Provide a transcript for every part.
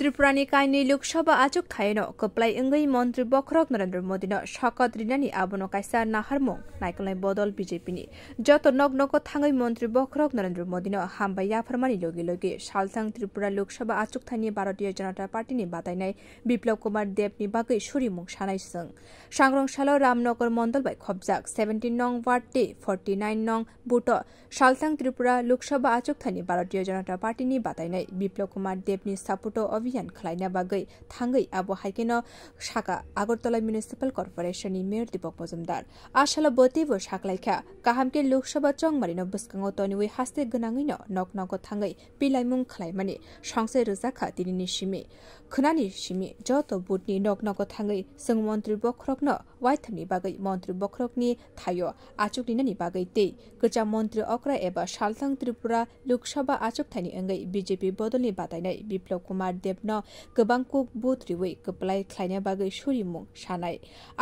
ত্রিপুরা কাইনি লোকসভা আজক থাইন কপ্লাই অঙ্গই মন্ত্রী বখরক নরেন্দ্র মোদিন শকত রিনানি আবন কাইসা নাহারমং নাইকলাই বদল বিজেপি যত নগ্ন থাঙ্গই মন্ত্রী বখরক নরেন্দ্র মোদিন হামবাই ইয়াফারমানি লগে লগে সালসাং ত্রিপুরা লোকসভা আচুক থাইনি ভারতীয় জনতা পার্টি বাতাইনাই বিপ্লব কুমার দেব নি বাকে সানাই সং সাংরং সাল রামনগর মন্ডল বাই খবজাক সেভেন্টিন নং ওয়ার্ড টে ফর্টি নাইন নং বুট সালসাং ত্রিপুরা লোকসভা আচুক থাইনি ভারতীয় জনতা পার্টি বাতাইনাই বিপ্লব কুমার দেব নি সাপুটো अभियान खालायना बागै थाङै आब हाइकेन साका আগরতলা মিউনিসিপাল কর্পোরেশননি মেয়র দীপক মজুমদার আশাল বতিব সাকলাইখা কাহামকে লোকসভা চংমারিন বস্কাঙ্গ তনিউই হাস্তে গনাঙৈন নক নক থাङै পিলাইমুং খালাইমানি সংসে রোজাখা তিনিনি সিমি খনানি সিমি যত বুটনি নক নক থাङै जों मन्त्री बख्रकन वाइथमनि बागै मन्त्री बख्रकनि थायो आचुकनिनानि बागै ते गोजा मन्त्री अक्रा एबा सालथां त्रिपुरा लोकसभा आचुक थाइनि ओंगै बिजेपि बदलनि बादायनाय बिप्लव कुमार देब लेबन गोबां कुक बुत्रिवै गोबलाय ख्लायने बागै सुरिमुं सानाय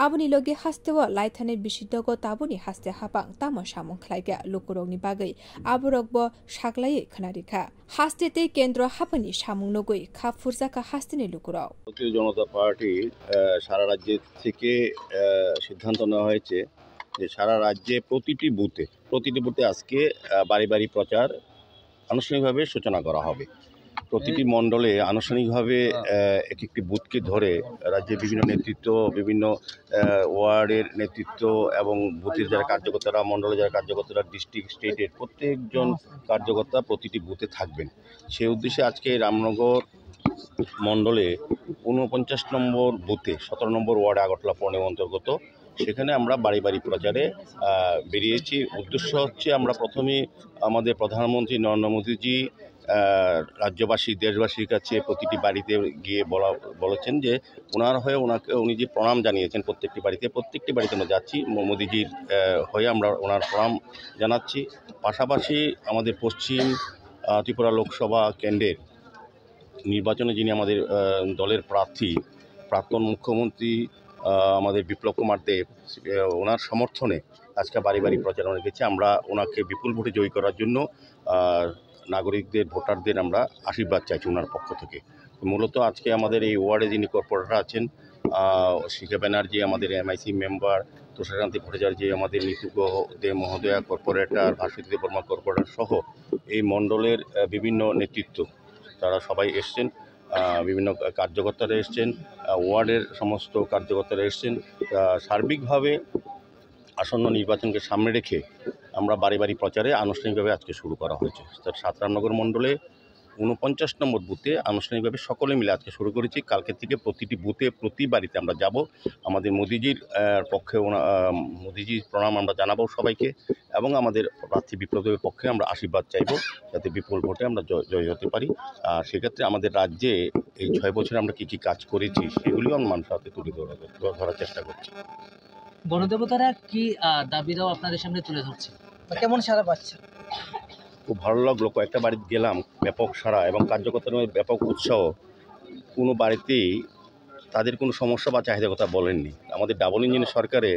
आबुनि लगे हास्तेव लायथाने बिसिदगो ताबुनि हास्ते हाबां तामो सामुं ख्लायगा लुकुरगनि बागै आबुरगबो साग्लायै खोनारिखा হাস্তেতে কেন্দ্র হাপানি সামুং নগৈ খা ফুরজাকা হাস্তিনি লুকুরাও ভারতীয় জনতা পার্টি সারা রাজ্যে থেকে সিদ্ধান্ত নেওয়া হয়েছে যে সারা রাজ্যে প্রতিটি বুথে প্রতিটি বুথে আজকে বাড়ি বাড়ি প্রচার আনুষ্ঠানিকভাবে সূচনা করা হবে প্রতিটি মণ্ডলে আনুষ্ঠানিকভাবে হ্যাঁ। এক একটি বুথকে ধরে রাজ্যের বিভিন্ন নেতৃত্ব বিভিন্ন ওয়ার্ডের নেতৃত্ব এবং বুথের যারা কার্যকর্তারা মণ্ডলে যারা কার্যকর্তারা ডিস্ট্রিক্ট স্টেটের প্রত্যেকজন হ্যাঁ। কার্যকর্তা প্রতিটি বুথে থাকবেন সেই উদ্দেশ্যে আজকে রামনগর মণ্ডলে ঊনপঞ্চাশ নম্বর বুথে সতেরো নম্বর ওয়ার্ডে আগরতলা পৌর্ণিম অন্তর্গত সেখানে আমরা বাড়ি বাড়ি প্রচারে বেরিয়েছি উদ্দেশ্য হচ্ছে আমরা প্রথমে আমাদের প্রধানমন্ত্রী নরেন্দ্র মোদীজি রাজ্যবাসী দেশবাসীর কাছে প্রতিটি বাড়িতে গিয়ে বলা বলেছেন যে ওনার হয়ে ওনাকে উনি যে প্রণাম জানিয়েছেন প্রত্যেকটি বাড়িতে প্রত্যেকটি বাড়িতে আমরা যাচ্ছি মোদিজির হয়ে আমরা ওনার প্রণাম জানাচ্ছি পাশাপাশি আমাদের পশ্চিম ত্রিপুরা লোকসভা কেন্দ্রের নির্বাচনে যিনি আমাদের দলের প্রার্থী প্রাক্তন মুখ্যমন্ত্রী আমাদের বিপ্লব কুমার দেব ওনার সমর্থনে আজকে বাড়ি বাড়ি প্রচারণা গেছে আমরা ওনাকে বিপুল ভোটে জয়ী করার জন্য নাগরিকদের ভোটারদের আমরা আশীর্বাদ চাইছি ওনার পক্ষ থেকে মূলত আজকে আমাদের এই ওয়ার্ডে যিনি কর্পোরেটর আছেন শিখা ব্যানার্জি আমাদের এমআইসি মেম্বার তুষারকান্তি ভট্টাচার্য আমাদের নীতুজ্ঞ দে মহোদয়া কর্পোরেটর ভাস্বতী বর্মা কর্পোরেটর সহ এই মণ্ডলের বিভিন্ন নেতৃত্ব তারা সবাই এসছেন বিভিন্ন কার্যকর্তারা এসছেন ওয়ার্ডের সমস্ত কার্যকর্তারা এসছেন সার্বিকভাবে আসন্ন নির্বাচনকে সামনে রেখে আমরা বাড়ি বাড়ি প্রচারে আনুষ্ঠানিকভাবে আজকে শুরু করা হয়েছে তার সাতরানগর মণ্ডলে উনপঞ্চাশ নম্বর বুথে আনুষ্ঠানিকভাবে সকলে মিলে আজকে শুরু করেছি কালকে থেকে প্রতিটি বুথে প্রতি বাড়িতে আমরা যাব আমাদের মোদিজির পক্ষে মোদিজির প্রণাম আমরা জানাবো সবাইকে এবং আমাদের প্রার্থী বিপ্লবের পক্ষে আমরা আশীর্বাদ চাইব যাতে বিপুল ভোটে আমরা জয় হতে পারি আর সেক্ষেত্রে আমাদের রাজ্যে এই ছয় বছরে আমরা কি কি কাজ করেছি সেগুলিও আমি মানুষের হাতে তুলে ধরার চেষ্টা করছি গণদেবতারা কি দাবি দাও আপনাদের সামনে তুলে ধরছে মানে কেমন সারা পাচ্ছে খুব ভালো লাগলো কয়েকটা বাড়িতে গেলাম ব্যাপক সারা এবং কার্যকর্তার ব্যাপক উৎসাহ কোনো বাড়িতেই তাদের কোনো সমস্যা বা চাহিদার কথা বলেননি আমাদের ডাবল ইঞ্জিনের সরকারে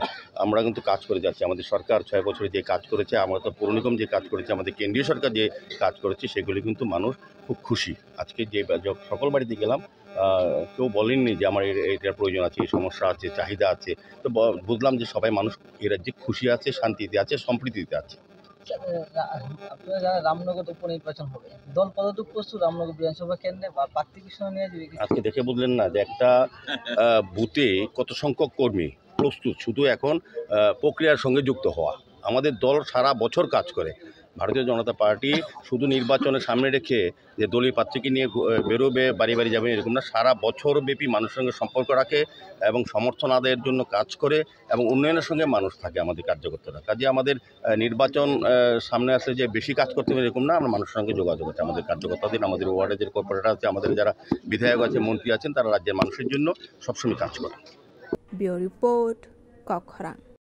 আমরা কিন্তু কাজ করে যাচ্ছি আমাদের সরকার ছয় বছরে যে কাজ করেছে আমরা তো পুর নিগম যে কাজ করেছে আমাদের কেন্দ্রীয় সরকার যে কাজ করেছে সেগুলি কিন্তু মানুষ খুব খুশি আজকে যে সকল বাড়িতে গেলাম কেউ বলেননি যে আমার এটার প্রয়োজন আছে এই সমস্যা আছে চাহিদা আছে তো বুঝলাম যে সবাই মানুষ এ রাজ্যে খুশি আছে শান্তিতে আছে সম্প্রীতিতে আছে আচ্ছা, আপনারা আজকে দেখে বুঝলেন না যে একটা বুথে কত সংখ্যক কর্মী প্রস্তুত শুধু এখন প্রক্রিয়ার সঙ্গে যুক্ত হওয়া আমাদের দল সারা বছর কাজ করে ভারতীয় জনতা পার্টি শুধু নির্বাচনের সামনে রেখে যে দলীয় প্রার্থীকে নিয়ে বেরোবে বাড়ি বাড়ি যাবে এরকম না সারা বছরব্যাপী মানুষের সঙ্গে সম্পর্ক রাখে এবং সমর্থন আদায়ের জন্য কাজ করে এবং উন্নয়নের সঙ্গে মানুষ থাকে আমাদের কার্যকর্তারা কাজে আমাদের নির্বাচন সামনে আসলে যে বেশি কাজ করতে হবে এরকম না আমরা মানুষের সঙ্গে যোগাযোগ আছে আমাদের কার্যকর্তাদের আমাদের ওয়ার্ডের যে কর্পোরেটর আছে আমাদের যারা বিধায়ক আছে মন্ত্রী আছেন তারা রাজ্যের মানুষের জন্য সবসময় কাজ করে ব্যুরো রিপোর্ট কখরা